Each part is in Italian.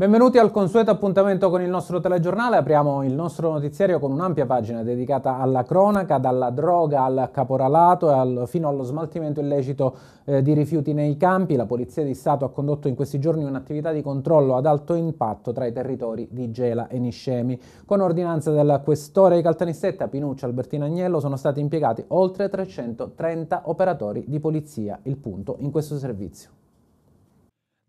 Benvenuti al consueto appuntamento con il nostro telegiornale. Apriamo il nostro notiziario con un'ampia pagina dedicata alla cronaca, dalla droga al caporalato al, fino allo smaltimento illecito eh, di rifiuti nei campi. La Polizia di Stato ha condotto in questi giorni un'attività di controllo ad alto impatto tra i territori di Gela e Niscemi. Con ordinanza del questore di Caltanissetta, Pinuccia, Albertino Agnello sono stati impiegati oltre 330 operatori di polizia, il punto, in questo servizio.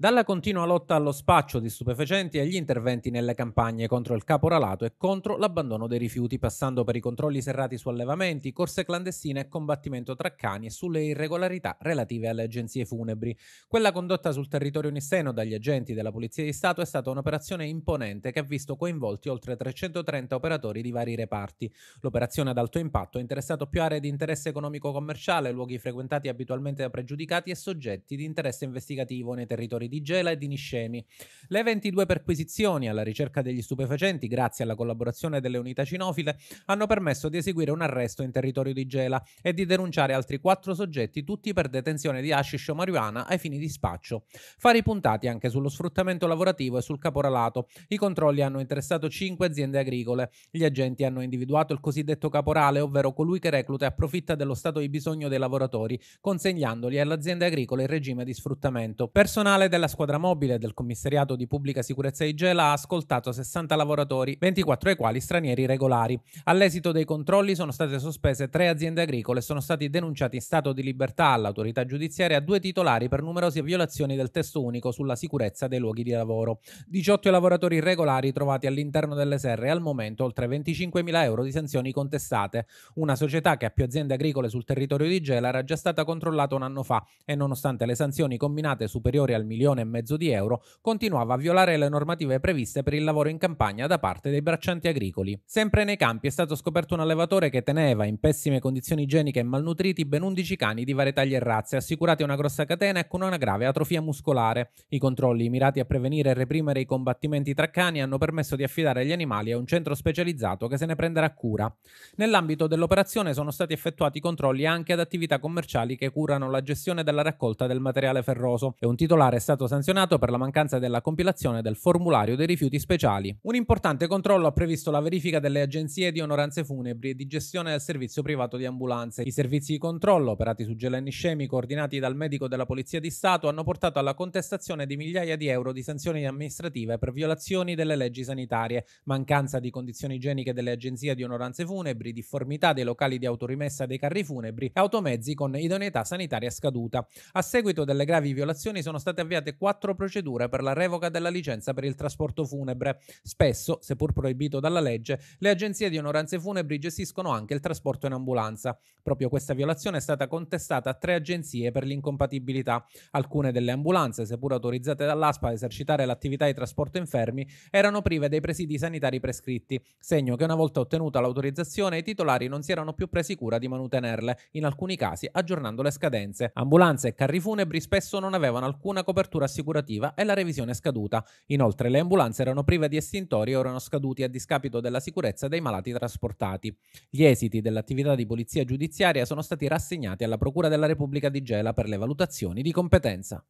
Dalla continua lotta allo spaccio di stupefacenti agli interventi nelle campagne contro il caporalato e contro l'abbandono dei rifiuti, passando per i controlli serrati su allevamenti, corse clandestine e combattimento tra cani e sulle irregolarità relative alle agenzie funebri. Quella condotta sul territorio nisseno dagli agenti della Polizia di Stato è stata un'operazione imponente che ha visto coinvolti oltre 330 operatori di vari reparti. L'operazione ad alto impatto ha interessato più aree di interesse economico-commerciale, luoghi frequentati abitualmente da pregiudicati e soggetti di interesse investigativo nei territori di Gela e di Niscemi. Le 22 perquisizioni alla ricerca degli stupefacenti, grazie alla collaborazione delle unità cinofile, hanno permesso di eseguire un arresto in territorio di Gela e di denunciare altri quattro soggetti, tutti per detenzione di hashish o marijuana ai fini di spaccio. Fari puntati anche sullo sfruttamento lavorativo e sul caporalato. I controlli hanno interessato 5 aziende agricole. Gli agenti hanno individuato il cosiddetto caporale, ovvero colui che recluta e approfitta dello stato di bisogno dei lavoratori, consegnandoli all'azienda agricola in regime di sfruttamento. Personale della della squadra mobile del commissariato di pubblica sicurezza di Gela ha ascoltato 60 lavoratori, 24 dei quali stranieri regolari. All'esito dei controlli sono state sospese tre aziende agricole e sono stati denunciati in stato di libertà all'autorità giudiziaria due titolari per numerose violazioni del testo unico sulla sicurezza dei luoghi di lavoro. 18 lavoratori irregolari trovati all'interno delle serre e al momento oltre 25.000 euro di sanzioni contestate. Una società che ha più aziende agricole sul territorio di Gela era già stata controllata un anno fa e nonostante le sanzioni combinate superiori al milione milione e mezzo di euro, continuava a violare le normative previste per il lavoro in campagna da parte dei braccianti agricoli. Sempre nei campi è stato scoperto un allevatore che teneva in pessime condizioni igieniche e malnutriti ben 11 cani di varie taglie e razze, assicurati a una grossa catena e con una grave atrofia muscolare. I controlli mirati a prevenire e reprimere i combattimenti tra cani hanno permesso di affidare gli animali a un centro specializzato che se ne prenderà cura. Nell'ambito dell'operazione sono stati effettuati controlli anche ad attività commerciali che curano la gestione della raccolta del materiale ferroso e un titolare è stato stato sanzionato per la mancanza della compilazione del formulario dei rifiuti speciali. Un importante controllo ha previsto la verifica delle agenzie di onoranze funebri e di gestione del servizio privato di ambulanze. I servizi di controllo operati su Geleni coordinati dal medico della Polizia di Stato, hanno portato alla contestazione di migliaia di euro di sanzioni amministrative per violazioni delle leggi sanitarie, mancanza di condizioni igieniche delle agenzie di onoranze funebri, difformità dei locali di autorimessa dei carri funebri e automezzi con idoneità sanitaria scaduta. A seguito delle gravi violazioni sono state avviate iniziate quattro procedure per la revoca della licenza per il trasporto funebre. Spesso, seppur proibito dalla legge, le agenzie di onoranze funebri gestiscono anche il trasporto in ambulanza. Proprio questa violazione è stata contestata a tre agenzie per l'incompatibilità. Alcune delle ambulanze, seppur autorizzate dall'ASPA a esercitare l'attività di trasporto infermi, erano prive dei presidi sanitari prescritti, segno che una volta ottenuta l'autorizzazione i titolari non si erano più presi cura di manutenerle, in alcuni casi aggiornando le scadenze. Ambulanze e carri funebri spesso non avevano alcuna copertura copertura assicurativa e la revisione scaduta. Inoltre le ambulanze erano prive di estintori e erano scaduti a discapito della sicurezza dei malati trasportati. Gli esiti dell'attività di polizia giudiziaria sono stati rassegnati alla Procura della Repubblica di Gela per le valutazioni di competenza.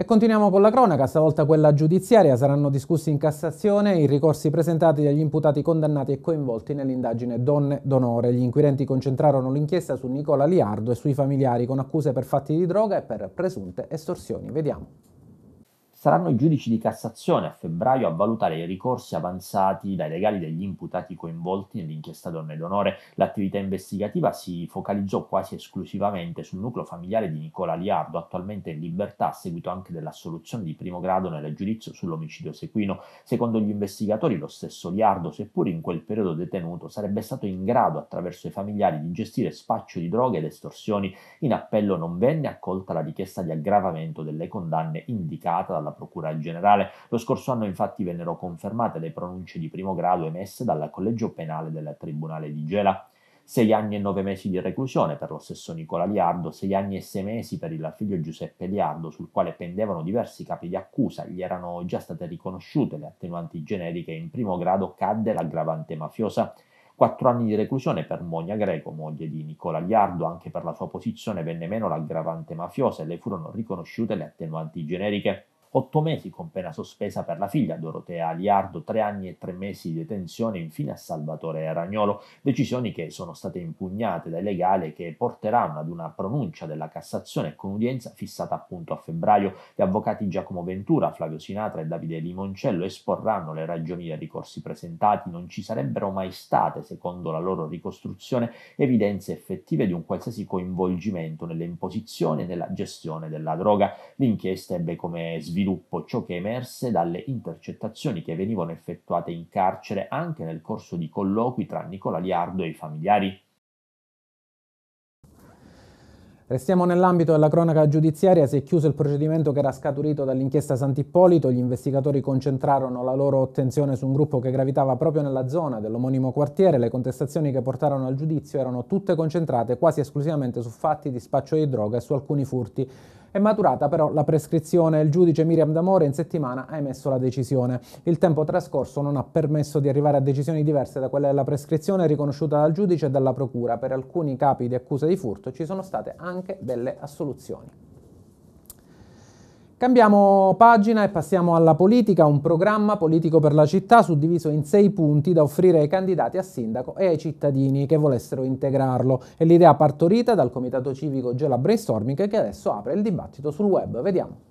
E continuiamo con la cronaca, stavolta quella giudiziaria. Saranno discussi in Cassazione i ricorsi presentati dagli imputati condannati e coinvolti nell'indagine Donne d'Onore. Gli inquirenti concentrarono l'inchiesta su Nicola Liardo e sui familiari con accuse per fatti di droga e per presunte estorsioni. Vediamo. Saranno i giudici di Cassazione a febbraio a valutare i ricorsi avanzati dai legali degli imputati coinvolti nell'inchiesta Donne d'Onore. L'attività investigativa si focalizzò quasi esclusivamente sul nucleo familiare di Nicola Liardo, attualmente in libertà a seguito anche dell'assoluzione di primo grado nel giudizio sull'omicidio Sequino. Secondo gli investigatori, lo stesso Liardo, seppur in quel periodo detenuto, sarebbe stato in grado, attraverso i familiari, di gestire spaccio di droghe ed estorsioni. In appello non venne accolta la richiesta di aggravamento delle condanne indicata dalla dalla Procura generale. Lo scorso anno infatti vennero confermate le pronunce di primo grado emesse dal Collegio Penale del Tribunale di Gela. Sei anni e nove mesi di reclusione per lo stesso Nicola Liardo, sei anni e sei mesi per il figlio Giuseppe Liardo, sul quale pendevano diversi capi di accusa, gli erano già state riconosciute le attenuanti generiche e in primo grado cadde l'aggravante mafiosa. Quattro anni di reclusione per Monia Greco, moglie di Nicola Liardo, anche per la sua posizione venne meno l'aggravante mafiosa e le furono riconosciute le attenuanti generiche otto mesi con pena sospesa per la figlia Dorotea Aliardo, tre anni e tre mesi di detenzione infine a Salvatore Ragnolo, decisioni che sono state impugnate dai legali che porteranno ad una pronuncia della Cassazione con udienza fissata appunto a febbraio. Gli avvocati Giacomo Ventura, Flavio Sinatra e Davide Limoncello esporranno le ragioni dei ricorsi presentati, non ci sarebbero mai state, secondo la loro ricostruzione, evidenze effettive di un qualsiasi coinvolgimento nelle imposizioni e nella gestione della droga. L'inchiesta ebbe come sviluppo sviluppo ciò che emerse dalle intercettazioni che venivano effettuate in carcere anche nel corso di colloqui tra Nicola Liardo e i familiari. Restiamo nell'ambito della cronaca giudiziaria, si è chiuso il procedimento che era scaturito dall'inchiesta Sant'Ippolito, gli investigatori concentrarono la loro attenzione su un gruppo che gravitava proprio nella zona dell'omonimo quartiere, le contestazioni che portarono al giudizio erano tutte concentrate quasi esclusivamente su fatti di spaccio di droga e su alcuni furti. È maturata però la prescrizione. Il giudice Miriam D'Amore in settimana ha emesso la decisione. Il tempo trascorso non ha permesso di arrivare a decisioni diverse da quelle della prescrizione riconosciuta dal giudice e dalla procura. Per alcuni capi di accusa di furto ci sono state anche delle assoluzioni. Cambiamo pagina e passiamo alla politica, un programma politico per la città suddiviso in sei punti da offrire ai candidati a sindaco e ai cittadini che volessero integrarlo. È l'idea partorita dal Comitato Civico Gela Brainstorming che adesso apre il dibattito sul web. Vediamo.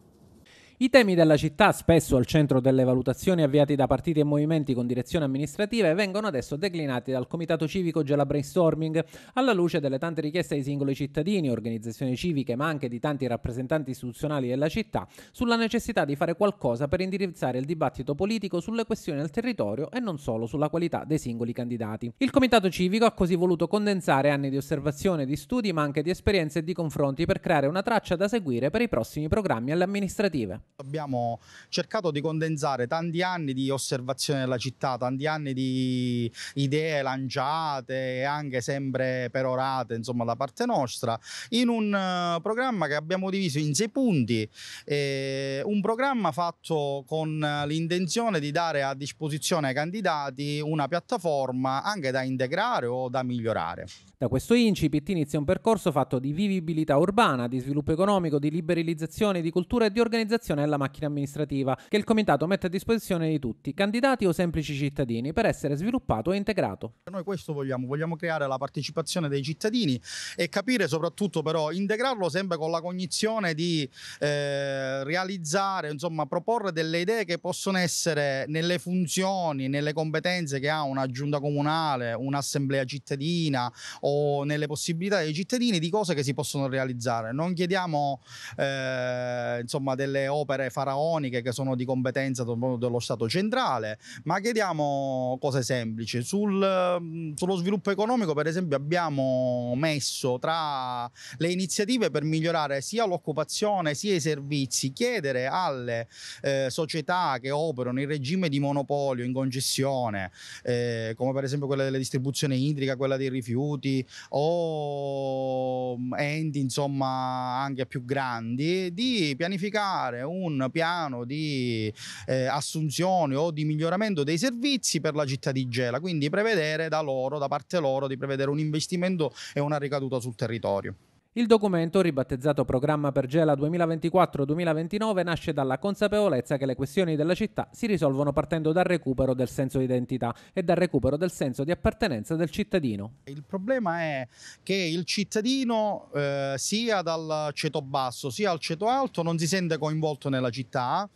I temi della città, spesso al centro delle valutazioni avviate da partiti e movimenti con direzioni amministrative, vengono adesso declinati dal Comitato Civico Gela Brainstorming alla luce delle tante richieste dei singoli cittadini, organizzazioni civiche, ma anche di tanti rappresentanti istituzionali della città sulla necessità di fare qualcosa per indirizzare il dibattito politico sulle questioni del territorio e non solo sulla qualità dei singoli candidati. Il Comitato Civico ha così voluto condensare anni di osservazione, di studi, ma anche di esperienze e di confronti per creare una traccia da seguire per i prossimi programmi alle amministrative. Abbiamo cercato di condensare tanti anni di osservazione della città, tanti anni di idee lanciate e anche sempre perorate insomma, da parte nostra, in un eh, programma che abbiamo diviso in sei punti, eh, un programma fatto con l'intenzione di dare a disposizione ai candidati una piattaforma anche da integrare o da migliorare. Da questo incipit inizia un percorso fatto di vivibilità urbana, di sviluppo economico, di liberalizzazione, di cultura e di organizzazione nella macchina amministrativa che il Comitato mette a disposizione di tutti, candidati o semplici cittadini, per essere sviluppato e integrato. Noi questo vogliamo, vogliamo creare la partecipazione dei cittadini e capire soprattutto però integrarlo sempre con la cognizione di eh, realizzare, insomma proporre delle idee che possono essere nelle funzioni, nelle competenze che ha una giunta comunale, un'assemblea cittadina o nelle possibilità dei cittadini di cose che si possono realizzare. Non chiediamo eh, insomma delle opere opere faraoniche che sono di competenza dello Stato centrale, ma chiediamo cose semplici. Sul, mm, sullo sviluppo economico, per esempio, abbiamo messo tra le iniziative per migliorare sia l'occupazione sia i servizi, chiedere alle eh, società che operano in regime di monopolio, in concessione, eh, come per esempio quella delle distribuzioni idrica, quella dei rifiuti o mm, enti insomma anche più grandi, di pianificare un un piano di eh, assunzione o di miglioramento dei servizi per la città di Gela, quindi prevedere da loro, da parte loro, di prevedere un investimento e una ricaduta sul territorio. Il documento, ribattezzato Programma per Gela 2024-2029, nasce dalla consapevolezza che le questioni della città si risolvono partendo dal recupero del senso di identità e dal recupero del senso di appartenenza del cittadino. Il problema è che il cittadino eh, sia dal ceto basso sia al ceto alto non si sente coinvolto nella città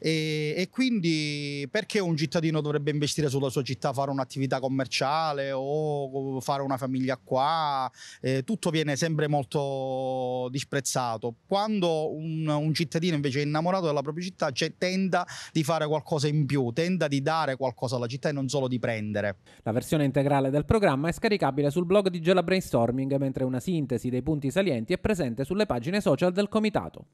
e, e quindi perché un cittadino dovrebbe investire sulla sua città, fare un'attività commerciale o fare una famiglia qua? Eh, tutto viene sempre molto disprezzato. Quando un, un cittadino invece è innamorato della propria città, cioè, tenta di fare qualcosa in più, tenta di dare qualcosa alla città e non solo di prendere. La versione integrale del programma è scaricabile sul blog di Gela Brainstorming, mentre una sintesi dei punti salienti è presente sulle pagine social del comitato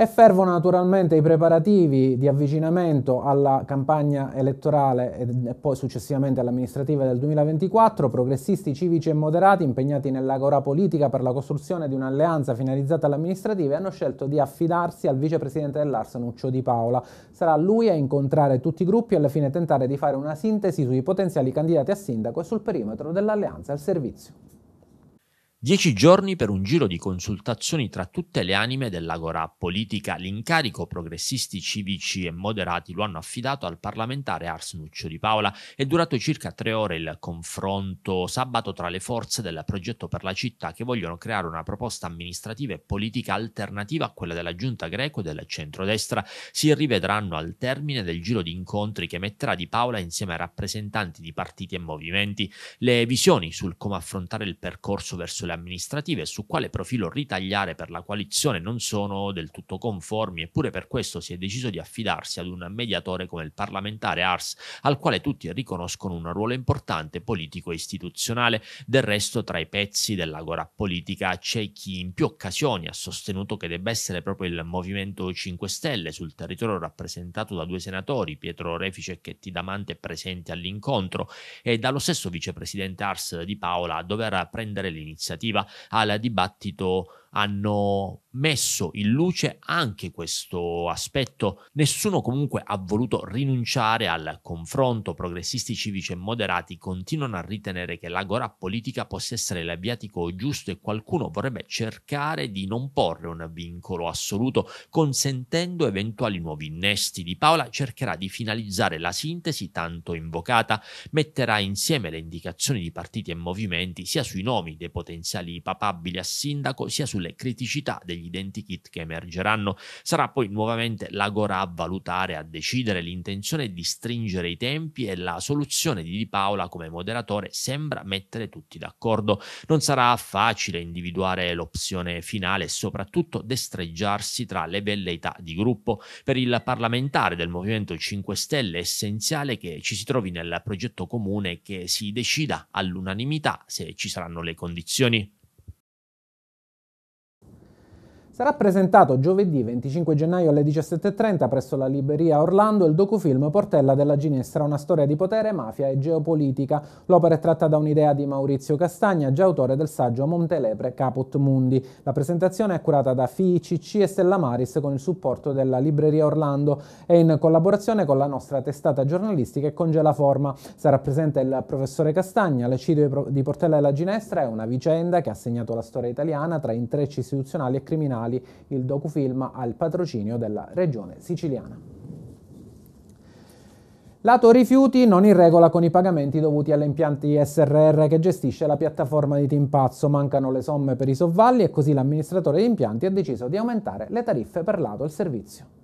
e fervono naturalmente i preparativi di avvicinamento alla campagna elettorale e poi successivamente all'amministrativa del 2024, progressisti, civici e moderati impegnati nell'agora politica per la costruzione di un'alleanza finalizzata all'amministrativa hanno scelto di affidarsi al vicepresidente dell'Arsen Nuccio Di Paola. Sarà lui a incontrare tutti i gruppi e alla fine tentare di fare una sintesi sui potenziali candidati a sindaco e sul perimetro dell'alleanza al servizio. Dieci giorni per un giro di consultazioni tra tutte le anime dell'agora politica. L'incarico progressisti civici e moderati lo hanno affidato al parlamentare Ars Nuccio Di Paola. È durato circa tre ore il confronto sabato tra le forze del progetto per la città che vogliono creare una proposta amministrativa e politica alternativa a quella della giunta greco e del centrodestra. Si rivedranno al termine del giro di incontri che metterà Di Paola insieme ai rappresentanti di partiti e movimenti. Le visioni sul come affrontare il percorso verso clausole amministrative su quale profilo ritagliare per la coalizione non sono del tutto conformi, eppure per questo si è deciso di affidarsi ad un mediatore come il parlamentare Ars, al quale tutti riconoscono un ruolo importante politico e istituzionale. Del resto, tra i pezzi dell'agora politica c'è chi in più occasioni ha sostenuto che debba essere proprio il Movimento 5 Stelle sul territorio rappresentato da due senatori, Pietro Refice e Chetti Damante, presenti all'incontro, e dallo stesso vicepresidente Ars di Paola a dover prendere l'iniziativa relativa al dibattito hanno messo in luce anche questo aspetto. Nessuno comunque ha voluto rinunciare al confronto, progressisti civici e moderati continuano a ritenere che l'agora politica possa essere l'avviatico giusto e qualcuno vorrebbe cercare di non porre un vincolo assoluto, consentendo eventuali nuovi innesti. Di Paola cercherà di finalizzare la sintesi tanto invocata, metterà insieme le indicazioni di partiti e movimenti sia sui nomi dei potenziali papabili a sindaco sia sulle criticità degli degli identikit che emergeranno. Sarà poi nuovamente l'Agora a valutare, a decidere l'intenzione di stringere i tempi e la soluzione di Di Paola come moderatore sembra mettere tutti d'accordo. Non sarà facile individuare l'opzione finale e soprattutto destreggiarsi tra le velleità di gruppo. Per il parlamentare del Movimento 5 Stelle è essenziale che ci si trovi nel progetto comune e che si decida all'unanimità se ci saranno le condizioni. Sarà presentato giovedì 25 gennaio alle 17.30 presso la Libreria Orlando il docufilm Portella della Ginestra, una storia di potere, mafia e geopolitica. L'opera è tratta da un'idea di Maurizio Castagna, già autore del saggio Montelepre Caput Mundi. La presentazione è curata da FICC e Stella Maris con il supporto della Libreria Orlando e in collaborazione con la nostra testata giornalistica e con Gelaforma. Sarà presente il professore Castagna, l'eccidio di Portella della Ginestra è una vicenda che ha segnato la storia italiana tra intrecci istituzionali e criminali Comunali. Il docufilm ha il patrocinio della Regione Siciliana. Lato rifiuti non in regola con i pagamenti dovuti alle impianti SRR che gestisce la piattaforma di Timpazzo, mancano le somme per i sovvalli e così l'amministratore di impianti ha deciso di aumentare le tariffe per lato il servizio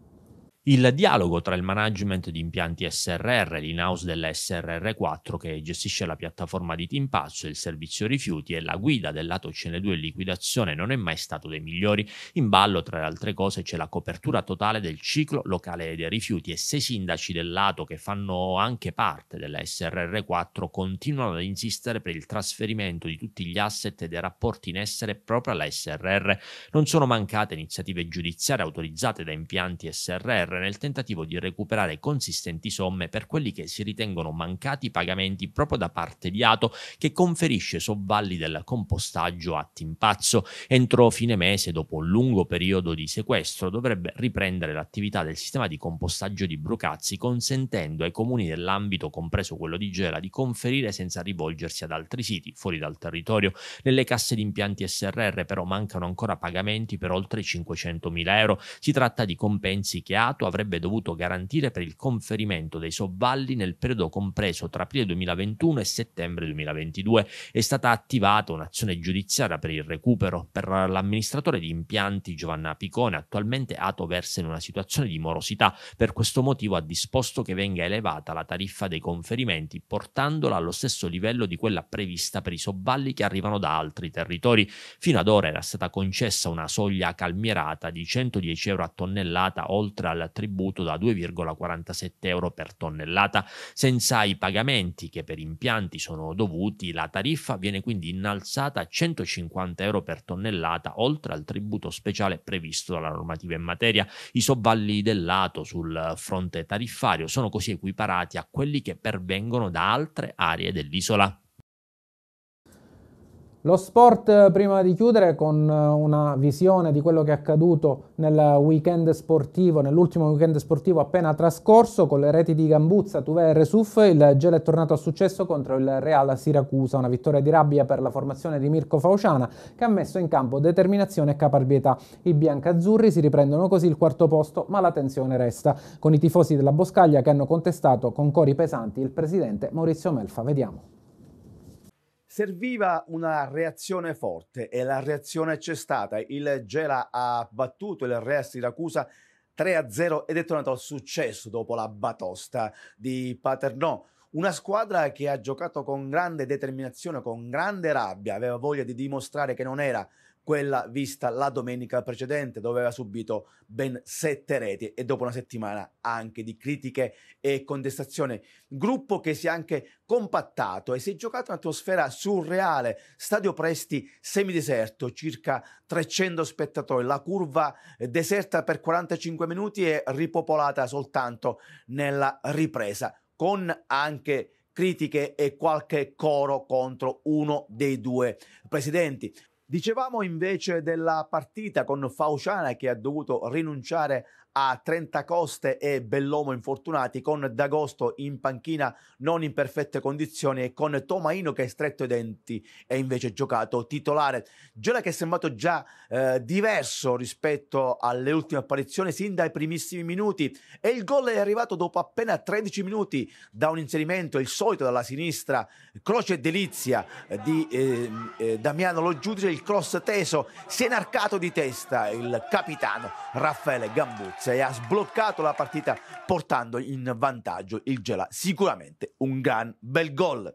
il dialogo tra il management di impianti SRR, l'in-house della SRR4 che gestisce la piattaforma di timpazzo, il servizio rifiuti e la guida del lato CN2 in liquidazione non è mai stato dei migliori. In ballo, tra le altre cose, c'è la copertura totale del ciclo locale dei rifiuti e se i sindaci del lato che fanno anche parte della SRR4 continuano ad insistere per il trasferimento di tutti gli asset e dei rapporti in essere proprio alla SRR. Non sono mancate iniziative giudiziarie autorizzate da impianti SRR sempre nel tentativo di recuperare consistenti somme per quelli che si ritengono mancati pagamenti proprio da parte di Ato che conferisce sovvalli del compostaggio a Timpazzo. Entro fine mese, dopo un lungo periodo di sequestro, dovrebbe riprendere l'attività del sistema di compostaggio di Brucazzi consentendo ai comuni dell'ambito, compreso quello di Gela, di conferire senza rivolgersi ad altri siti fuori dal territorio. Nelle casse di impianti SRR però mancano ancora pagamenti per oltre 500.000 euro. Si tratta di compensi che Ato Stato avrebbe dovuto garantire per il conferimento dei sovvalli nel periodo compreso tra aprile 2021 e settembre 2022. È stata attivata un'azione giudiziaria per il recupero. Per l'amministratore di impianti Giovanna Picone, attualmente Ato versa in una situazione di morosità. Per questo motivo ha disposto che venga elevata la tariffa dei conferimenti, portandola allo stesso livello di quella prevista per i sovvalli che arrivano da altri territori. Fino ad ora era stata concessa una soglia calmierata di 110 euro a tonnellata oltre al attributo da 2,47 euro per tonnellata. Senza i pagamenti che per impianti sono dovuti, la tariffa viene quindi innalzata a 150 euro per tonnellata, oltre al tributo speciale previsto dalla normativa in materia. I sobballi del lato sul fronte tariffario sono così equiparati a quelli che pervengono da altre aree dell'isola. Lo sport, eh, prima di chiudere, con eh, una visione di quello che è accaduto nel weekend sportivo, nell'ultimo weekend sportivo appena trascorso, con le reti di Gambuzza, Tuve e Resuf, il gel è tornato a successo contro il Real Siracusa, una vittoria di rabbia per la formazione di Mirko Fauciana, che ha messo in campo determinazione e caparbietà. I biancazzurri si riprendono così il quarto posto, ma la tensione resta, con i tifosi della Boscaglia che hanno contestato con cori pesanti il presidente Maurizio Melfa. Vediamo. Serviva una reazione forte e la reazione c'è stata. Il Gela ha battuto il Real Siracusa 3-0 ed è tornato al successo dopo la batosta di Paternò. Una squadra che ha giocato con grande determinazione, con grande rabbia, aveva voglia di dimostrare che non era quella vista la domenica precedente dove aveva subito ben sette reti e dopo una settimana anche di critiche e contestazione. Gruppo che si è anche compattato e si è giocato un'atmosfera surreale, stadio Presti semideserto, circa 300 spettatori, la curva deserta per 45 minuti e ripopolata soltanto nella ripresa, con anche critiche e qualche coro contro uno dei due presidenti. Dicevamo invece della partita con Fauciana che ha dovuto rinunciare a Trentacoste e Bellomo infortunati, con D'Agosto in panchina non in perfette condizioni e con Tomaino che è stretto i denti e invece giocato titolare. Gioia che è sembrato già eh, diverso rispetto alle ultime apparizioni sin dai primissimi minuti e il gol è arrivato dopo appena 13 minuti da un inserimento, il solito dalla sinistra, croce delizia eh, di eh, eh, Damiano Lo Giudice, il cross teso, si è inarcato di testa il capitano Raffaele Gambuzzi. Svezia e ha sbloccato la partita portando in vantaggio il Gela. Sicuramente un gran bel gol.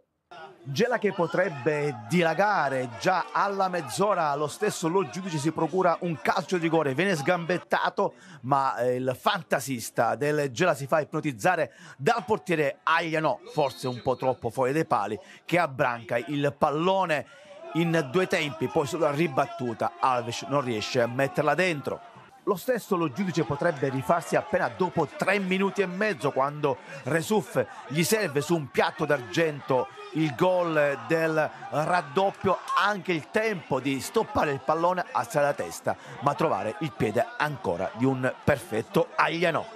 Gela che potrebbe dilagare già alla mezz'ora, lo stesso lo giudice si procura un calcio di rigore, viene sgambettato, ma eh, il fantasista del Gela si fa ipnotizzare dal portiere Agliano, forse un po' troppo fuori dai pali, che abbranca il pallone in due tempi, poi sulla ribattuta Alves non riesce a metterla dentro. Lo stesso lo giudice potrebbe rifarsi appena dopo tre minuti e mezzo quando Resuf gli serve su un piatto d'argento il gol del raddoppio, anche il tempo di stoppare il pallone, alzare la testa, ma trovare il piede ancora di un perfetto Agliano.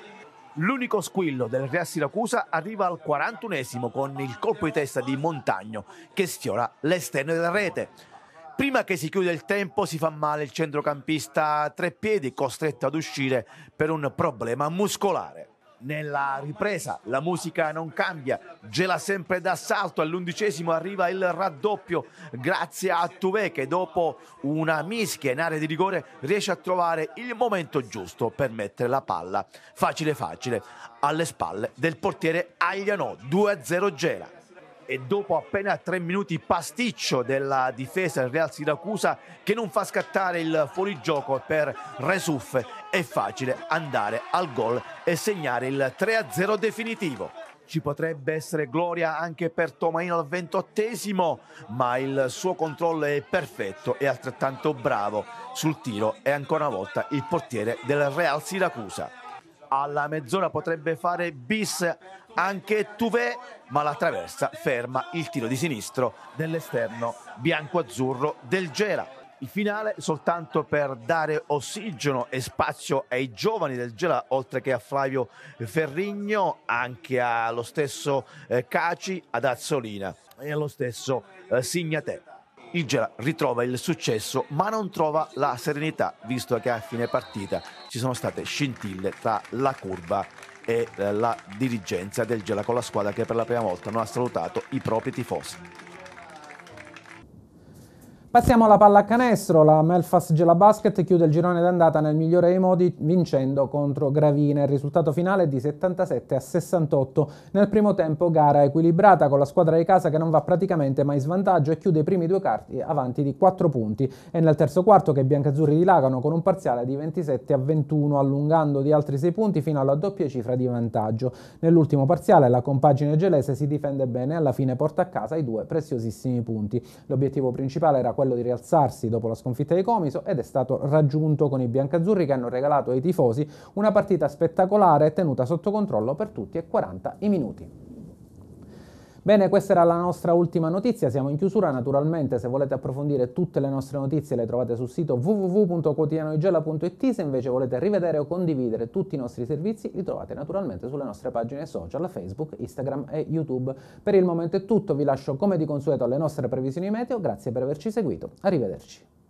L'unico squillo del Real Siracusa arriva al 41esimo con il colpo di testa di Montagno che sfiora l'esterno della rete. Prima che si chiude il tempo si fa male il centrocampista a tre piedi costretto ad uscire per un problema muscolare. Nella ripresa la musica non cambia, gela sempre d'assalto, all'undicesimo arriva il raddoppio grazie a Tuve che dopo una mischia in area di rigore riesce a trovare il momento giusto per mettere la palla facile facile alle spalle del portiere Agliano 2-0 gela e dopo appena tre minuti pasticcio della difesa del Real Siracusa che non fa scattare il fuorigioco per Resuf è facile andare al gol e segnare il 3-0 definitivo. Ci potrebbe essere gloria anche per Tomaino al ventottesimo, ma il suo controllo è perfetto e altrettanto bravo sul tiro e ancora una volta il portiere del Real Siracusa alla mezz'ora potrebbe fare bis anche Tuve, ma la traversa ferma il tiro di sinistro dell'esterno bianco-azzurro del Gela. Il finale soltanto per dare ossigeno e spazio ai giovani del Gela, oltre che a Flavio Ferrigno, anche allo stesso eh, Caci, ad Azzolina e allo stesso eh, Signatè il Gela ritrova il successo ma non trova la serenità visto che a fine partita ci sono state scintille tra la curva e eh, la dirigenza del Gela con la squadra che per la prima volta non ha salutato i propri tifosi. Passiamo alla pallacanestro, la Melfast Gela Basket chiude il girone d'andata nel migliore dei modi vincendo contro Gravina, il risultato finale è di 77 a 68, nel primo tempo gara equilibrata con la squadra di casa che non va praticamente mai in svantaggio e chiude i primi due quarti avanti di 4 punti, è nel terzo quarto che i biancazzurri dilagano con un parziale di 27 a 21 allungando di altri 6 punti fino alla doppia cifra di vantaggio, nell'ultimo parziale la compagine gelese si difende bene e alla fine porta a casa i due preziosissimi punti, l'obiettivo principale era quello di rialzarsi dopo la sconfitta di Comiso ed è stato raggiunto con i biancazzurri che hanno regalato ai tifosi una partita spettacolare tenuta sotto controllo per tutti e 40 i minuti. Bene, questa era la nostra ultima notizia, siamo in chiusura, naturalmente se volete approfondire tutte le nostre notizie le trovate sul sito www.quotidianoigella.it, se invece volete rivedere o condividere tutti i nostri servizi li trovate naturalmente sulle nostre pagine social, Facebook, Instagram e YouTube. Per il momento è tutto, vi lascio come di consueto alle nostre previsioni meteo, grazie per averci seguito, arrivederci.